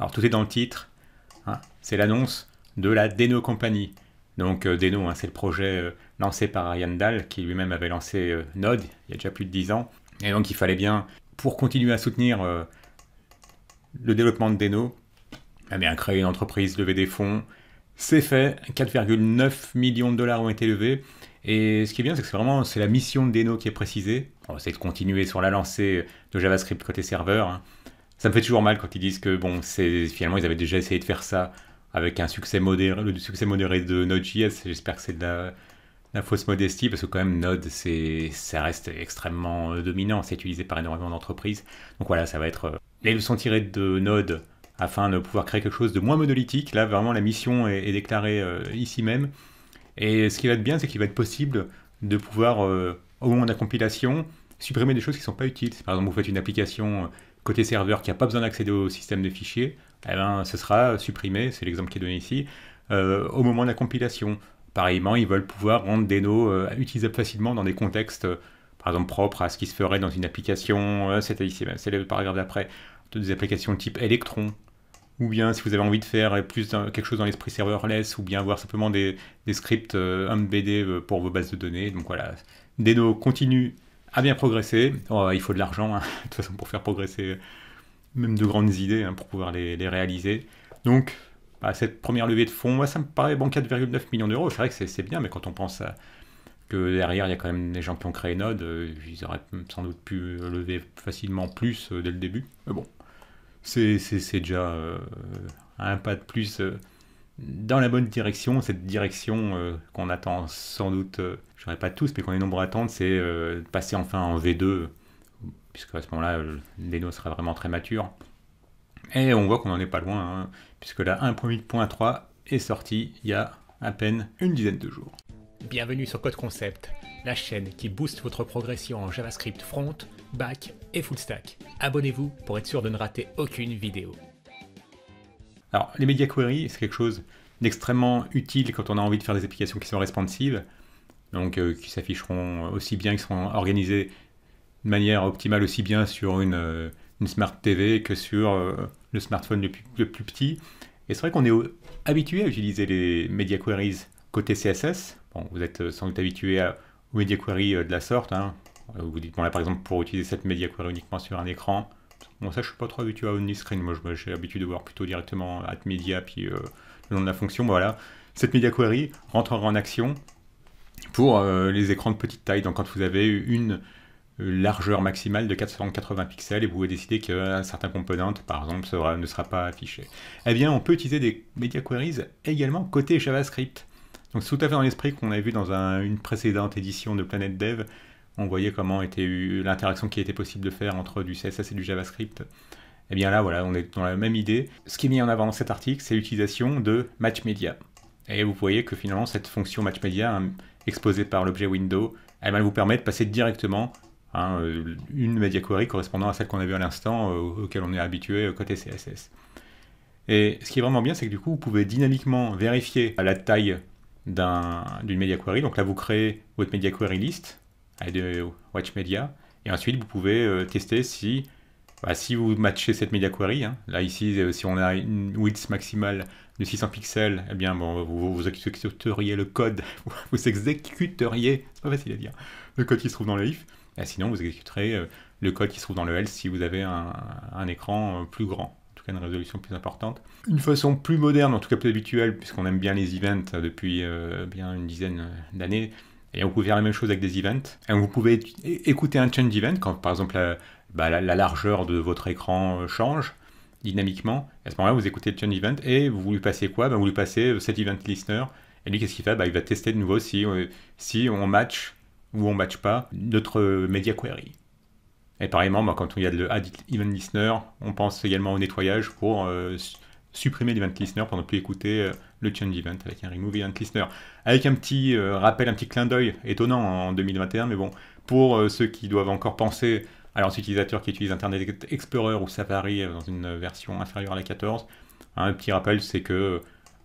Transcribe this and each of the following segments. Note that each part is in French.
Alors tout est dans le titre. Hein. C'est l'annonce de la Deno Company. Donc euh, Deno, hein, c'est le projet euh, lancé par Ariane Dahl, qui lui-même avait lancé euh, Node il y a déjà plus de 10 ans. Et donc il fallait bien, pour continuer à soutenir le développement de Deno, eh créer une entreprise, lever des fonds. C'est fait, 4,9 millions de dollars ont été levés. Et ce qui est bien, c'est que c'est vraiment c'est la mission de Deno qui est précisée. C'est de continuer sur la lancée de JavaScript côté serveur. Hein ça me fait toujours mal quand ils disent que bon, c'est finalement ils avaient déjà essayé de faire ça avec un succès modéré, le succès modéré de Node.js. J'espère que c'est de la, fausse modestie parce que quand même Node, c'est ça reste extrêmement euh, dominant, c'est utilisé par énormément d'entreprises. Donc voilà, ça va être euh, les leçons tirées de Node afin de pouvoir créer quelque chose de moins monolithique. Là, vraiment, la mission est, déclarée euh, ici même. Et ce qui va être bien, c'est qu'il va être possible de pouvoir, au moment de la compilation, supprimer des choses qui ne sont pas utiles. Par exemple, vous faites une application côté serveur qui n'a pas besoin d'accéder au système de fichiers, eh ben, ce sera supprimé, c'est l'exemple qui est donné ici, euh, au moment de la compilation. Pareillement, ils veulent pouvoir rendre des nœuds euh, utilisables facilement dans des contextes, euh, par exemple, propres à ce qui se ferait dans une application, c'est le paragraphe d'après, des applications type Electron, ou bien si vous avez envie de faire plus quelque chose dans l'esprit serverless, ou bien avoir simplement des, des scripts MBD pour vos bases de données. Donc voilà, des nœuds continuent a bien progressé. il faut de l'argent, hein, de toute façon, pour faire progresser euh, même de grandes idées, hein, pour pouvoir les, réaliser. Donc, bah, cette première levée de fonds, ça me paraît bon 4,9 millions d'euros. C'est vrai que c'est bien, mais quand on pense à, que derrière, il y a quand même des gens qui ont créé Node, euh, ils auraient sans doute pu lever facilement plus euh, dès le début. Mais bon, c'est déjà un pas de plus dans la bonne direction, cette direction euh, qu'on attend sans doute, je euh, je dirais pas tous, mais qu'on est nombreux à attendre, c'est euh, de passer enfin en V2, puisque à ce moment-là, l'Eno sera vraiment très mature. Et on voit qu'on n'en est pas loin, hein, puisque la 1.8.3 est sortie il y a à peine une dizaine de jours. Bienvenue sur Code Concept, la chaîne qui booste votre progression en JavaScript front, back et full stack. Abonnez-vous pour être sûr de ne rater aucune vidéo. Alors, les media queries, c'est quelque chose d'extrêmement utile quand on a envie de faire des applications qui sont responsives, donc euh, qui s'afficheront aussi bien, qui seront organisées de manière optimale aussi bien sur une, euh, Smart TV que sur euh, le smartphone le plus, petit. Et c'est vrai qu'on est habitué à utiliser les media queries côté CSS. Bon, vous êtes sans doute habitué aux media queries de la sorte. Hein. Vous dites, bon là par exemple, pour utiliser cette media query uniquement sur un écran, Bon, ça, je suis pas trop habitué à screen Moi, j'ai l'habitude de voir plutôt directement media puis euh, le nom de la fonction. Voilà. Cette media query rentrera en action pour euh, les écrans de petite taille. Donc, quand vous avez une euh, largeur maximale de 480 pixels et vous pouvez décider qu'un certain component, par exemple, ne sera pas affiché. Eh bien, on peut utiliser des media queries également côté JavaScript. Donc, c'est tout à fait dans l'esprit qu'on a vu dans une précédente édition de Planète Dev on voyait comment était l'interaction qui était possible de faire entre du CSS et du JavaScript. Et eh bien là, voilà, on est dans la même idée. Ce qui est mis en avant dans cet article, c'est l'utilisation de MatchMedia. Et vous voyez que finalement, cette fonction MatchMedia hein, exposée par l'objet window, elle va vous permet de passer directement hein, euh, une media correspondant à celle qu'on a vue à l'instant, euh, auquel on est habitué euh, côté CSS. Et ce qui est vraiment bien, c'est que du coup, vous pouvez dynamiquement vérifier la taille d'une un, Donc là, vous créez votre media query list de euh, Watch Media. Et ensuite, vous pouvez euh, tester si, bah, si vous matchez cette media query. Hein. Là, ici, euh, si on a une width maximale de 600 pixels, eh bien, bon, vous, exécuteriez le code, vous exécuteriez, c'est pas facile à dire, le code qui se trouve dans le if. Et sinon, vous exécuterez le code qui se trouve dans le else si vous avez un, écran plus grand en tout cas une résolution plus importante. Une façon plus moderne, en tout cas plus habituelle, puisqu'on aime bien les events depuis bien une dizaine d'années, et vous pouvez faire la même chose avec des events. vous pouvez écouter un change event quand, par exemple, la, bah, largeur de votre écran euh, change dynamiquement. À ce moment-là, vous écoutez le change event et vous lui passez quoi bah, Vous lui passez euh, cet event listener. Et lui, qu'est-ce qu'il fait bah, Il va tester de nouveau si, euh, si on match ou on ne match pas notre media query. Et pareillement, moi quand il y a le add event listener, on pense également au nettoyage pour supprimer l'event listener pour ne plus écouter euh, le change event avec un remove event listener. Avec un petit euh, rappel, un petit clin d'œil étonnant en 2021, mais bon, pour euh, ceux qui doivent encore penser à leurs utilisateurs qui utilisent Internet Explorer ou Safari dans une version inférieure à la 14, hein, un petit rappel, c'est que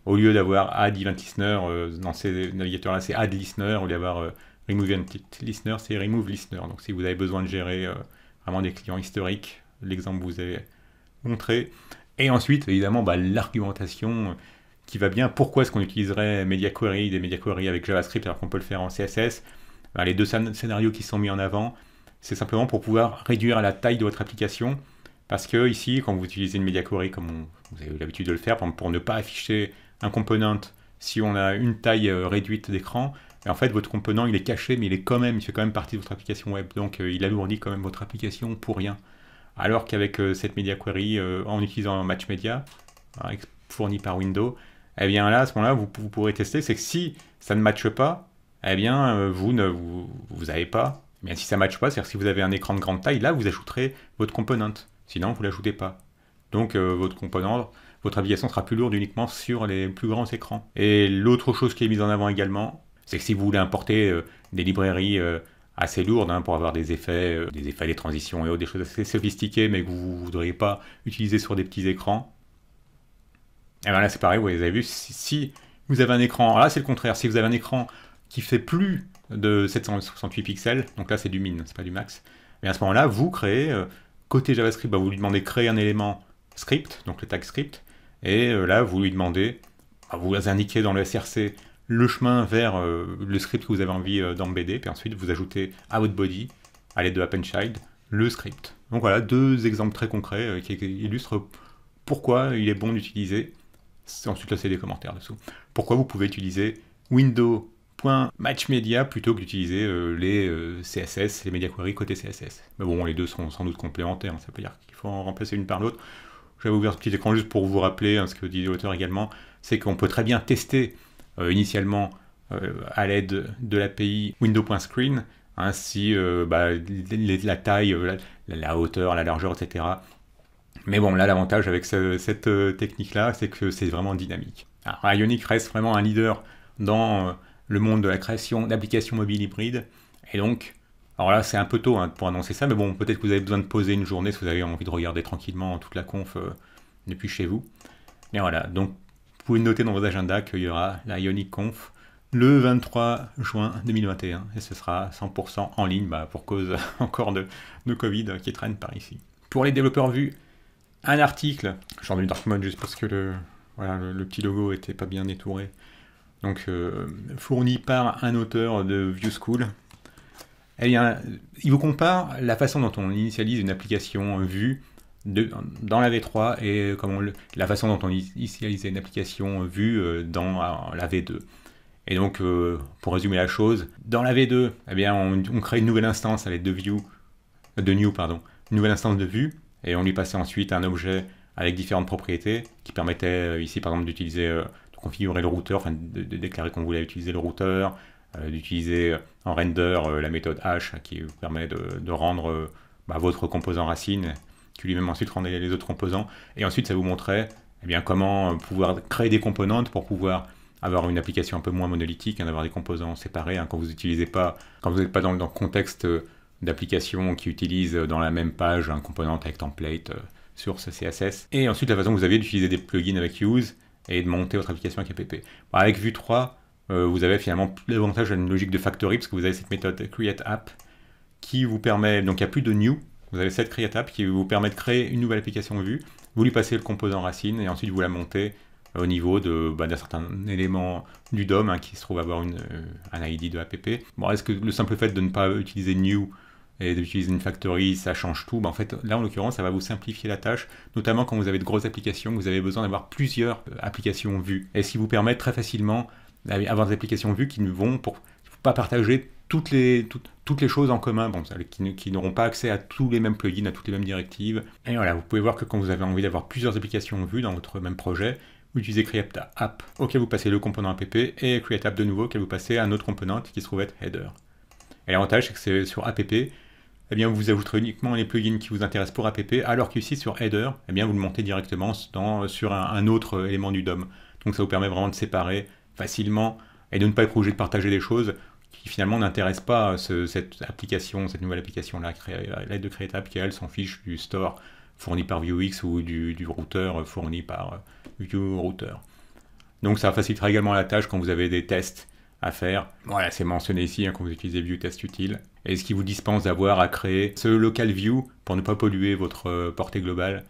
au lieu d'avoir add event listener dans ces navigateurs-là, c'est add listener, au lieu d'avoir remove event listener, c'est remove listener. Donc si vous avez besoin de gérer vraiment des clients historiques, l'exemple vous avez montré, et ensuite, évidemment, bah, l'argumentation euh, qui va bien. Pourquoi est-ce qu'on utiliserait Media Query, des Media Query avec JavaScript alors qu'on peut le faire en CSS bah, Les deux scénarios qui sont mis en avant, c'est simplement pour pouvoir réduire la taille de votre application. Parce que ici, quand vous utilisez une Media Query, comme vous avez l'habitude de le faire, pour ne pas afficher un component si on a une taille euh, réduite d'écran, bah, en fait, votre component, il est caché, mais il est quand même, il fait quand même partie de votre application web. Donc, euh, il alourdit quand même votre application pour rien. Alors qu'avec euh, cette media query euh, en utilisant match media hein, fourni par Windows, eh bien là, à ce moment-là, vous, pourrez tester, c'est que si ça ne matche pas, eh bien euh, vous ne vous, avez pas. Eh bien, si ça ne matche pas, c'est-à-dire si vous avez un écran de grande taille, là, vous ajouterez votre component. Sinon, vous ne l'ajoutez pas. Donc votre component, votre application sera plus lourde uniquement sur les plus grands écrans. Et l'autre chose qui est mise en avant également, c'est que si vous voulez importer des librairies assez lourde hein, pour avoir des effets, euh, des effets des transitions et autres, des choses assez sophistiquées, mais que vous ne voudriez pas utiliser sur des petits écrans. Et eh bien là, c'est pareil, vous avez vu, si, vous avez un écran, là c'est le contraire, si vous avez un écran qui fait plus de 768 pixels, donc là c'est du min, c'est pas du max, et eh à ce moment-là, vous créez, euh, côté JavaScript, bah, vous lui demandez créer un élément script, donc le tag script, et euh, là vous lui demandez, bah, vous vous indiquez dans le SRC le chemin vers euh, le script que vous avez envie euh, d'embedder, puis ensuite vous ajoutez à votre body, à l'aide de child le script. Donc voilà, deux exemples très concrets euh, qui illustrent pourquoi il est bon d'utiliser, ensuite là c'est des commentaires dessous, pourquoi vous pouvez utiliser window.matchmedia plutôt que d'utiliser les CSS, les media query côté CSS. Mais bon, les deux sont sans doute complémentaires, hein, ça veut dire qu'il faut en remplacer une par l'autre. Je vais ouvrir ce petit écran juste pour vous rappeler hein, ce que dit l'auteur également, c'est qu'on peut très bien tester euh, initialement euh, à l'aide de l'API window.screen, ainsi hein, euh, bah, la taille, la, hauteur, la largeur, etc. Mais bon, là, l'avantage avec cette technique-là, c'est que c'est vraiment dynamique. Alors, Ionic reste vraiment un leader dans le monde de la création d'applications mobiles hybrides. Et donc, alors là, c'est un peu tôt hein, pour annoncer ça, mais bon, peut-être que vous avez besoin de poser une journée si vous avez envie de regarder tranquillement toute la conf depuis chez vous. Et voilà, donc vous pouvez noter dans vos agendas qu'il y aura la Ionic Conf le 23 juin 2021 et ce sera 100% en ligne bah, pour cause encore de, de Covid qui traîne par ici. Pour les développeurs vus, un article, j'en ai mis Dark Mode juste parce que le, voilà, le, petit logo était pas bien détouré, donc euh, fourni par un auteur de View School. il vous compare la façon dont on initialise une application vue dans la V3 et comme la façon dont on initialisait une application euh, vue euh, dans la V2. Et donc, euh, pour résumer la chose, dans la V2, eh bien, on, crée une nouvelle instance avec deux view, de new, pardon, une nouvelle instance de vue, et on lui passait ensuite un objet avec différentes propriétés qui permettaient ici, par exemple, d'utiliser, de configurer le routeur, de, déclarer qu'on voulait utiliser le routeur, d'utiliser en render la méthode h qui permet de, rendre bah, votre composant racine qui lui-même ensuite rendait les autres composants. Et ensuite, ça vous montrait eh bien, comment euh, pouvoir créer des composantes pour pouvoir avoir une application un peu moins monolithique, en hein, d'avoir des composants séparés. Hein, quand vous n'utilisez pas, quand vous n'êtes pas dans, le contexte euh, d'application qui utilise euh, dans la même page un component avec template, source, CSS. Et ensuite, la façon que vous aviez d'utiliser des plugins avec use et de monter votre application avec app. avec Vue 3, vous avez finalement plus l'avantage une logique de factory parce que vous avez cette méthode create app qui vous permet, donc il n'y a plus de new, vous avez cette create qui vous permet de créer une nouvelle application vue. Vous lui passez le composant racine et ensuite vous la montez euh, au niveau de bah, d'un certain élément du DOM hein, qui se trouve avoir une, euh, un ID de app. Bon, est-ce que le simple fait de ne pas utiliser new et d'utiliser une factory, ça change tout bah, En fait, là en l'occurrence, ça va vous simplifier la tâche, notamment quand vous avez de grosses applications, vous avez besoin d'avoir plusieurs euh, applications vues, et ce qui vous permet très facilement d'avoir des applications vues qui ne vont pas partager toutes les, choses en commun, qui, n'auront pas accès à tous les mêmes plugins, à toutes les mêmes directives. Et voilà, vous pouvez voir que quand vous avez envie d'avoir plusieurs applications vues dans votre même projet, vous utilisez CreateApp App, auquel vous passez le component app, et Create App de nouveau, auquel vous passez un autre component qui se trouve être Header. Et l'avantage, c'est que c'est sur app, et eh bien, vous ajouterez uniquement les plugins qui vous intéressent pour app, alors qu'ici, sur Header, eh bien, vous le montez directement sur un, un autre euh, élément du DOM. Donc ça vous permet vraiment de séparer facilement et de ne pas être obligé de partager des choses qui finalement n'intéresse pas euh, cette application, cette nouvelle application-là, euh, l'aide de CreateApp qui elle s'en fiche du store fourni par Vuex ou du, routeur euh, fourni par Vue Router. Donc ça facilitera également la tâche quand vous avez des tests à faire. Voilà, c'est mentionné ici hein, quand vous utilisez VueTestUtil. Utile. Et ce qui vous dispense d'avoir à créer ce local view pour ne pas polluer votre portée globale.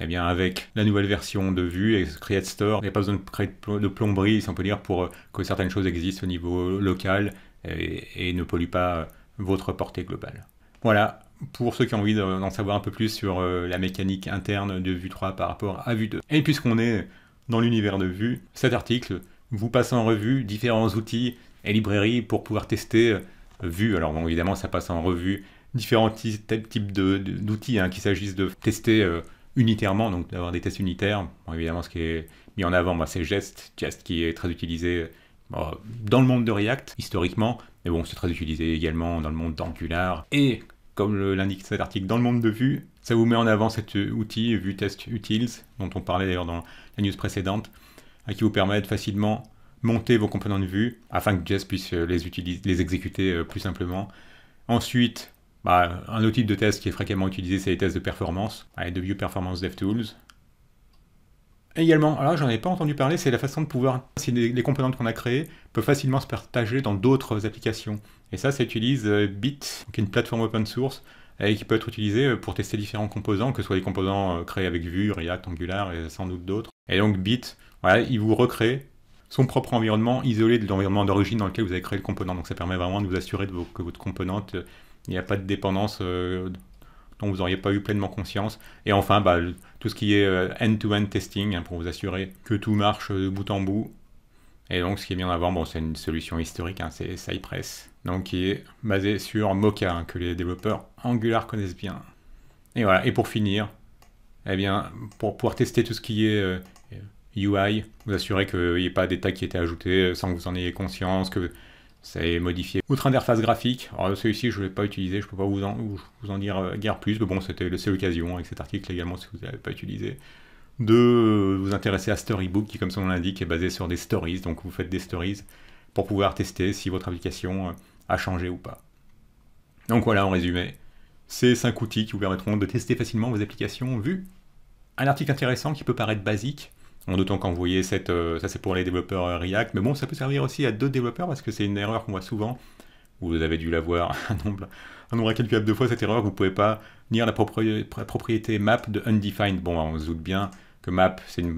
Eh bien, avec la nouvelle version de Vue et Create Store, il n'y a pas besoin de de plomberie, si on peut dire, pour que certaines choses existent au niveau local et, ne pollue pas euh, votre portée globale. Voilà, pour ceux qui ont envie d'en savoir un peu plus sur euh, la mécanique interne de Vue 3 par rapport à Vue 2. Et puisqu'on est dans l'univers de Vue, cet article vous passe en revue différents outils et librairies pour pouvoir tester euh, Vue. Alors évidemment, ça passe en revue différents types d'outils, hein, qu'il s'agisse de tester unitairement, donc d'avoir des tests unitaires. évidemment, ce qui est mis en avant, bah, c'est Jest, Jest qui est très utilisé euh, dans le monde de React, historiquement, mais bon, c'est très utilisé également dans le monde d'Angular. Et comme l'indique cet article, dans le monde de Vue, ça vous met en avant cet outil Vue Test Utils, dont on parlait d'ailleurs dans la news précédente, qui vous permet de facilement monter vos composants de vue afin que Jest puisse les, exécuter euh, plus simplement. Ensuite, bah, un autre type de test qui est fréquemment utilisé, c'est les tests de performance, avec bah, de Vue Performance DevTools également, alors j'en ai pas entendu parler, c'est la façon de pouvoir, si les, composantes qu'on a créées peuvent facilement se partager dans d'autres applications. Et ça, ça utilise euh, Bit, qui est une plateforme open source euh, et qui peut être utilisée euh, pour tester différents composants, que ce soit des composants créés avec Vue, React, Angular et sans doute d'autres. Et donc Bit, voilà, il vous recrée son propre environnement isolé de l'environnement d'origine dans lequel vous avez créé le composant Donc ça permet vraiment de vous assurer que votre composante, il n'y a pas de dépendance dont vous n'auriez pas eu pleinement conscience. Et enfin, bah, tout ce qui est euh, end-to-end testing, hein, pour vous assurer que tout marche euh, de bout en bout. Et donc, ce qui est bien avant, bon, c'est une solution historique, hein, c'est Cypress, donc qui est basé sur Mocha, hein, que les développeurs Angular connaissent bien. Et voilà, et pour finir, eh bien, pour pouvoir tester tout ce qui est UI, euh, vous assurez qu'il n'y ait pas d'état tags qui étaient ajoutés sans que vous en ayez conscience, que c'est modifié. Outre interface graphique, alors celui-ci je ne l'ai pas utiliser, je ne peux pas vous en, vous en dire guère euh, plus, mais bon, c'était l'occasion avec cet article également si vous n'avez pas utilisé. De vous intéresser à Storybook, qui comme son nom l'indique est basé sur des stories, donc vous faites des stories pour pouvoir tester si votre application euh, a changé ou pas. Donc voilà, en résumé, ces 5 outils qui vous permettront de tester facilement vos applications vu Un article intéressant qui peut paraître basique, en qu'on qu'envoyer cette, euh, ça c'est pour les développeurs euh, React, mais bon, ça peut servir aussi à d'autres développeurs parce que c'est une erreur qu'on voit souvent. Vous avez dû la voir un nombre, un nombre incalculable de fois cette erreur. Vous pouvez pas lire la propriété, map de undefined. Bon, on se doute bien que map, c'est une,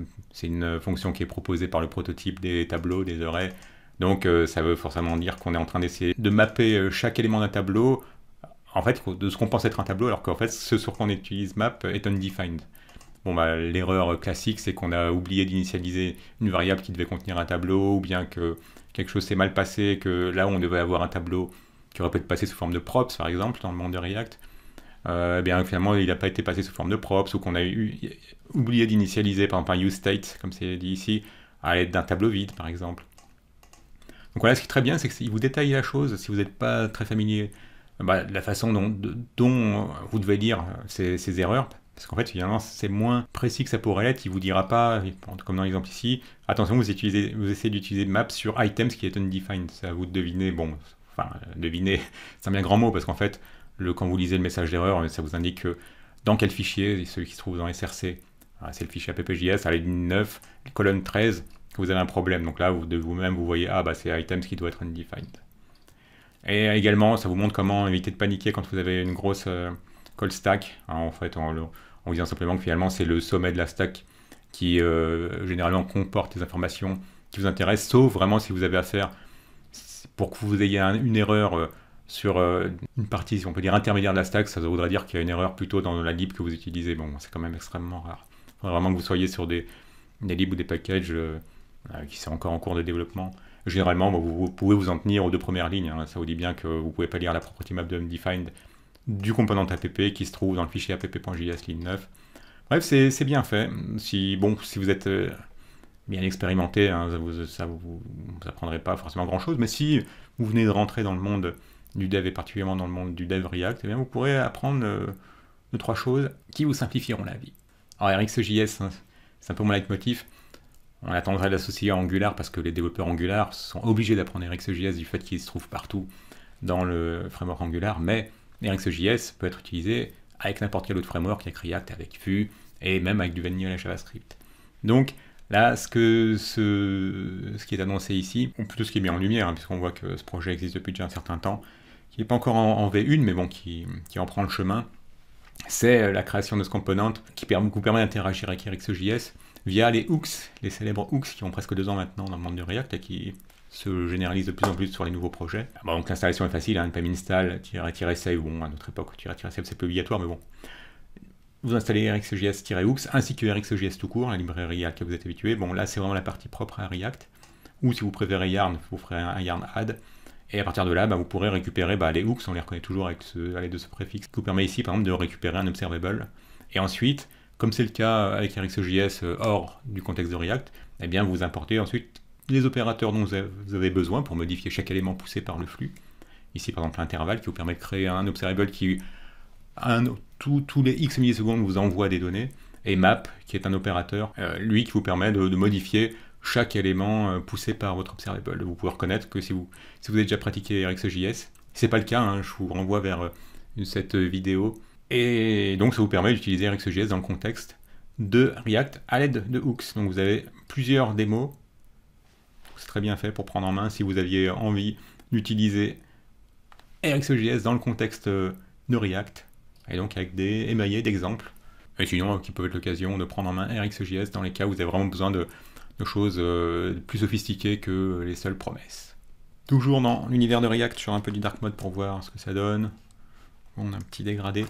fonction qui est proposée par le prototype des tableaux, des arrays. Donc euh, ça veut forcément dire qu'on est en train d'essayer de mapper chaque élément d'un tableau, en fait, de ce qu'on pense être un tableau, alors qu'en fait, ce sur quoi on utilise map est undefined. Bah, l'erreur classique, c'est qu'on a oublié d'initialiser une variable qui devait contenir un tableau, ou bien que quelque chose s'est mal passé, que là où on devait avoir un tableau qui aurait pu être passé sous forme de props, par exemple, dans le monde de React, euh, eh bien finalement il n'a pas été passé sous forme de props, ou qu'on a oublié d'initialiser par exemple un useState, comme c'est dit ici, à l'aide d'un tableau vide, par exemple. Donc voilà, ce qui est très bien, c'est qu'il vous détaille la chose, si vous n'êtes pas très familier, de bah, la façon dont, vous devez lire ces erreurs, parce qu'en fait, finalement, c'est moins précis que ça pourrait l'être. Il ne vous dira pas, comme dans l'exemple ici, attention, vous, essayez d'utiliser map sur items qui est undefined. C'est à vous de deviner, bon, enfin, deviner, c'est un bien grand mot, parce qu'en fait, quand vous lisez le message d'erreur, ça vous indique dans quel fichier, celui qui se trouve dans SRC, ah, c'est le fichier AppJS, à 9, colonne 13, que vous avez un problème. Donc là, vous, de vous-même, vous voyez, ah, bah, c'est items qui doit être undefined. Et également, ça vous montre comment éviter de paniquer quand vous avez une grosse. Euh, call stack. Hein, en fait, en, disant simplement que finalement, c'est le sommet de la stack qui euh, généralement comporte les informations qui vous intéressent, sauf vraiment si vous avez faire pour que vous ayez une erreur euh, sur euh, une partie, si on peut dire intermédiaire de la stack, ça voudrait dire qu'il y a une erreur plutôt dans la lib que vous utilisez. Bon, c'est quand même extrêmement rare. Il faudrait vraiment que vous soyez sur des, des ou des packages qui sont encore en cours de développement. Généralement, vous, pouvez vous en tenir aux deux premières lignes. Hein. Ça vous dit bien que vous ne pouvez pas lire la property map de undefined du component app qui se trouve dans le fichier app.js line 9. Bref, c'est bien fait. Si, bon, si vous êtes euh, bien expérimenté, hein, vous, ça vous, apprendrez pas forcément grand-chose, mais si vous venez de rentrer dans le monde du dev et particulièrement dans le monde du dev React, eh vous pourrez apprendre euh, deux, trois choses qui vous simplifieront la vie. Alors RxJS, hein, c'est un peu mon leitmotiv. On attendrait d'associer l'associer à Angular parce que les développeurs Angular sont obligés d'apprendre RxJS du fait qu'il se trouve partout dans le framework Angular, mais et peut être utilisé avec n'importe quel autre framework, avec React, avec Vue, et même avec du vanilla JavaScript. Donc là, ce, qui est annoncé ici, ou plutôt ce qui est mis en lumière, hein, puisqu'on voit que ce projet existe depuis déjà un certain temps, qui n'est pas encore en, V1, mais bon, qui, en prend le chemin, c'est euh, la création de ce component qui permet, vous permet d'interagir avec RxJS via les hooks, les célèbres hooks qui ont presque deux ans maintenant dans le monde de React et qui se généralise de plus en plus sur les nouveaux projets. Ah, bah, donc l'installation est facile, hein, npm install -save, bon, à notre époque, -save c'est obligatoire, mais bon. Vous installez rxjs-hooks ainsi que rxjs tout court, la librairie à laquelle vous êtes habitué. Bon, là, c'est vraiment la partie propre à React. Ou si vous préférez Yarn, vous ferez un Yarn add. Et à partir de là, bah, vous pourrez récupérer bah, les hooks, on les reconnaît toujours avec ce, de ce préfixe, qui vous permet ici, par exemple, de récupérer un observable. Et ensuite, comme c'est le cas avec RxJS euh, hors du contexte de React, eh bien, vous importez ensuite les opérateurs dont vous avez besoin pour modifier chaque élément poussé par le flux. Ici, par exemple, l'intervalle qui vous permet de créer un observable qui, tous les x millisecondes, vous envoie des données. Et map, qui est un opérateur, euh, lui, qui vous permet de, modifier chaque élément euh, poussé par votre observable. Vous pouvez reconnaître que si vous, si vous avez déjà pratiqué RxJS, c'est pas le cas, hein, je vous renvoie vers euh, cette vidéo. Et donc, ça vous permet d'utiliser RxJS dans le contexte de React à l'aide de hooks. Donc, vous avez plusieurs démos très bien fait pour prendre en main si vous aviez envie d'utiliser rxjs e dans le contexte euh, de React, et donc avec des émaillés d'exemples, et sinon qui peuvent être l'occasion de prendre en main rxjs e dans les cas où vous avez vraiment besoin de choses euh, plus sophistiquées que les seules promesses. Toujours dans l'univers de React, sur un peu du dark mode pour voir ce que ça donne. On a un petit dégradé.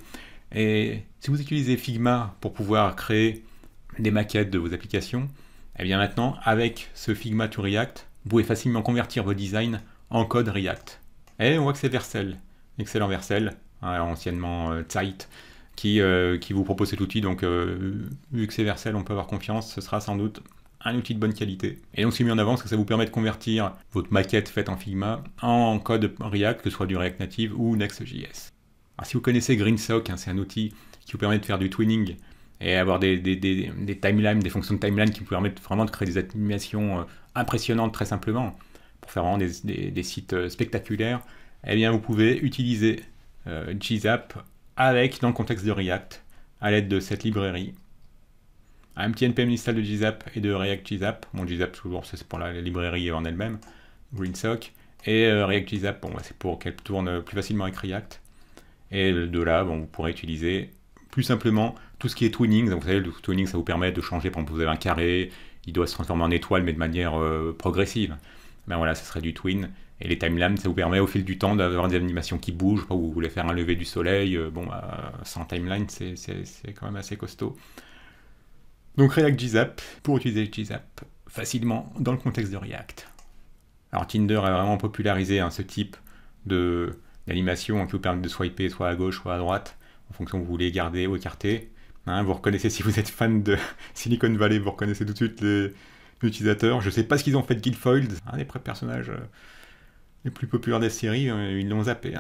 Et si vous utilisez Figma pour pouvoir créer des maquettes de vos applications, et eh bien maintenant, avec ce Figma to React, vous pouvez facilement convertir vos designs en code React. Et on voit que c'est Vercel, excellent Vercel, hein, anciennement euh, Zeit, euh, qui, vous propose cet outil. Donc euh, vu que c'est Vercel, on peut avoir confiance, ce sera sans doute un outil de bonne qualité. Et donc c'est mis en avant parce que ça vous permet de convertir votre maquette faite en Figma en code React, que ce soit du React Native ou Next.js. Alors si vous connaissez GreenSock, hein, c'est un outil qui vous permet de faire du twinning et avoir des, des, des, des timelines, des fonctions de timeline qui vous permettent vraiment de créer des animations euh, impressionnantes très simplement pour faire vraiment des, sites euh, spectaculaires, et eh bien vous pouvez utiliser euh, GZAP avec, dans le contexte de React, à l'aide de cette librairie. Un petit npm install de GZAP et de React GZAP. Bon, GZAP, toujours, c'est pour la librairie en elle-même, GreenSock. Et euh, React GZAP, bon, bah, c'est pour qu'elle tourne plus facilement avec React. Et de là, bon, vous pourrez utiliser plus simplement tout ce qui est twinning. vous savez, le twinning, ça vous permet de changer. Par exemple, vous avez un carré, il doit se transformer en étoile, mais de manière euh, progressive. Ben voilà, ce serait du twin. Et les timelines, ça vous permet au fil du temps d'avoir des animations qui bougent. vous voulez faire un lever du soleil. Euh, bon, bah, sans timeline, c'est quand même assez costaud. Donc React JSAP pour utiliser JSAP facilement dans le contexte de React. Alors Tinder a vraiment popularisé hein, ce type d'animation qui vous permet de swiper soit à gauche, soit à droite, en fonction que vous voulez garder ou écarter. Hein, vous reconnaissez, si vous êtes fan de Silicon Valley, vous reconnaissez tout de suite les, utilisateurs. Je sais pas ce qu'ils ont fait de Guildfold, un hein, des personnages euh, les plus populaires des séries, hein, ils l'ont zappé.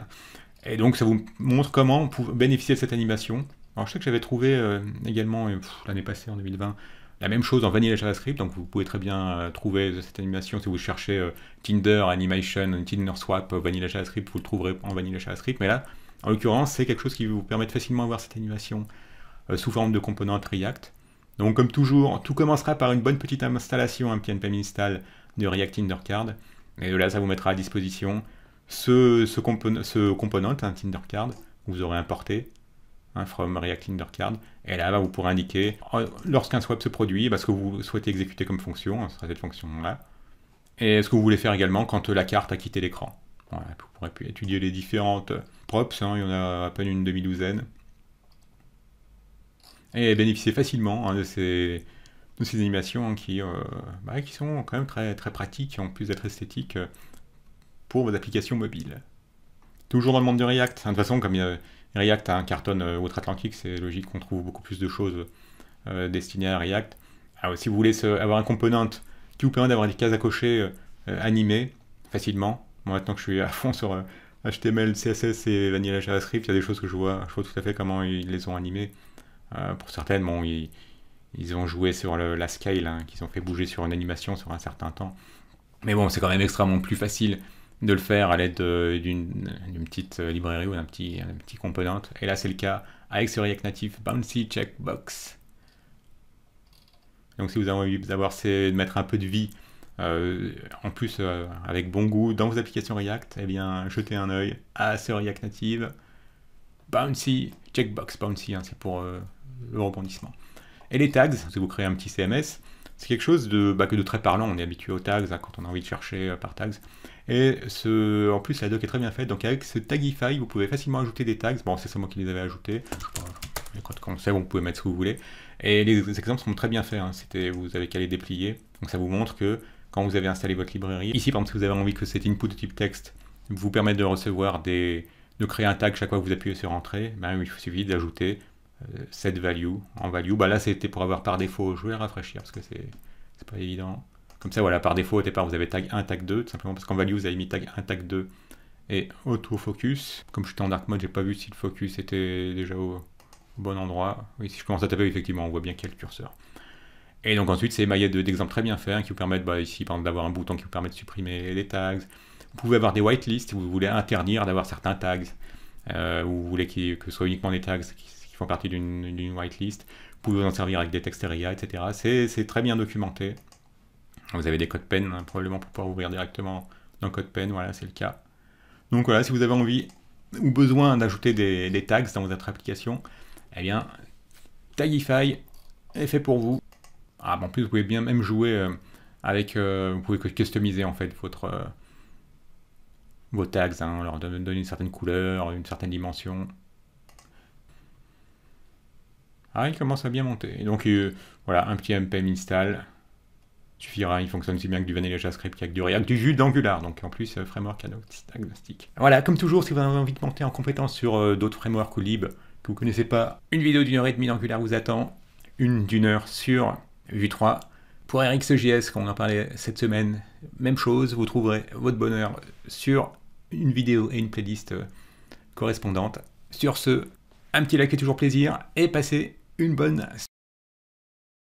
Et donc ça vous montre comment on pouvait bénéficier de cette animation. Alors je sais que j'avais trouvé euh, également, euh, l'année passée en 2020, la même chose en vanilla JavaScript, donc vous pouvez très bien trouver cette animation si vous cherchez Tinder Animation, Tinder Swap, Vanilla JavaScript, vous le trouverez en Vanilla JavaScript, mais là, en l'occurrence, c'est quelque chose qui vous permet de facilement avoir cette animation euh, sous forme de component React. Donc comme toujours, tout commencera par une bonne petite installation, un install de React Tindercard. Et de là, ça vous mettra à disposition ce, ce, ce component, un hein, Tindercard, que vous aurez importé un hein, from React Tindercard. Et là, bah, vous pourrez indiquer, lorsqu'un swap se produit, bah, ce que vous souhaitez exécuter comme fonction, hein, ce sera cette fonction-là. Et ce que vous voulez faire également quand la carte a quitté l'écran. vous pourrez étudier les différentes props, il y en a à peine une demi-douzaine et bénéficier facilement hein, de, ces, ces, animations qui, euh, bah, qui sont quand même très, très pratiques, en plus d'être esthétiques, euh, pour vos applications mobiles. Toujours dans le monde de React, hein, de toute façon, comme euh, React a un carton outre-Atlantique, c'est logique qu'on trouve beaucoup plus de choses destinées à React. si vous voulez avoir un component qui vous permet d'avoir des cases à cocher animées facilement, moi maintenant que je suis à fond sur HTML, CSS et Vanilla JavaScript, il y a des choses que je vois, je vois tout à fait comment ils les ont animées euh, pour certaines, ils, ont joué sur la scale, hein, qu'ils ont fait bouger sur une animation sur un certain temps. Mais bon, c'est quand même extrêmement plus facile de le faire à l'aide euh, d'une petite euh, librairie ou d'un petit, petit component. Et là, c'est le cas avec ce React Native Bouncy Checkbox. Donc si vous avez envie d'avoir, c'est de mettre un peu de vie, en plus avec bon goût, dans vos applications React, eh bien jetez un œil à ce React Native Bouncy Checkbox. Bouncy, hein, c'est pour le rebondissement. Et les tags, si vous créez un petit CMS, c'est quelque chose de, bah, que de très parlant. On est habitué aux tags hein, quand on a envie de chercher euh, par tags. Et en plus, la doc est très bien faite. Donc avec ce Tagify, vous pouvez facilement ajouter des tags. Bon, c'est seulement qui les avait ajoutés. quand codes sait vous pouvez mettre ce que vous voulez. Et les, exemples sont très bien faits. Hein. vous avez qu'à les déplier. Donc ça vous montre que quand vous avez installé votre librairie, ici par exemple, si vous avez envie que cet input de type texte vous permette de recevoir des, de créer un tag chaque fois que vous appuyez sur entrée, ben, il suffit d'ajouter euh, set value en value. Bah là, c'était pour avoir par défaut. Je vais rafraîchir parce que c'est pas évident. Comme ça, voilà, par défaut, au départ, vous avez tag 1, tag 2, tout simplement parce qu'en value, vous avez mis tag 1, tag 2 et autofocus. Comme je suis en dark mode, j'ai pas vu si le focus était déjà au, bon endroit. Oui, si je commence à taper, effectivement, on voit bien quel curseur. Et donc ensuite, c'est maillet d'exemple très bien fait hein, qui vous permettent, bah, ici, par exemple, d'avoir un bouton qui vous permet de supprimer les tags. Vous pouvez avoir des whitelists si vous voulez interdire d'avoir certains tags, euh, ou vous voulez que ce soit uniquement des tags qui font partie d'une whitelist. Vous pouvez vous en servir avec des textes texteria, etc. C'est très bien documenté. Vous avez des codes PEN, hein, probablement pour pouvoir ouvrir directement dans code PEN, voilà, c'est le cas. Donc voilà, si vous avez envie ou besoin d'ajouter des, tags dans votre application, eh bien, Tagify est fait pour vous. Ah, en plus, vous pouvez bien même jouer euh, avec... Euh, vous pouvez customiser, en fait, votre, euh, vos tags, On hein, leur donner une certaine couleur, une certaine dimension. Ah, il commence à bien monter. donc, euh, voilà, un petit npm install suffira, il fonctionne aussi bien que du vanilla JavaScript qu'avec du React, du jus d'Angular, donc en plus euh, framework agnostique. Voilà, comme toujours, si vous avez envie de monter en compétence sur euh, d'autres frameworks ou lib que vous connaissez pas, une vidéo d'une heure et demie d'Angular vous attend, une d'une heure sur Vue 3. Pour RxJS, qu'on en parlé cette semaine, même chose, vous trouverez votre bonheur sur une vidéo et une playlist correspondante. Sur ce, un petit like est toujours plaisir, et passez une bonne naissance.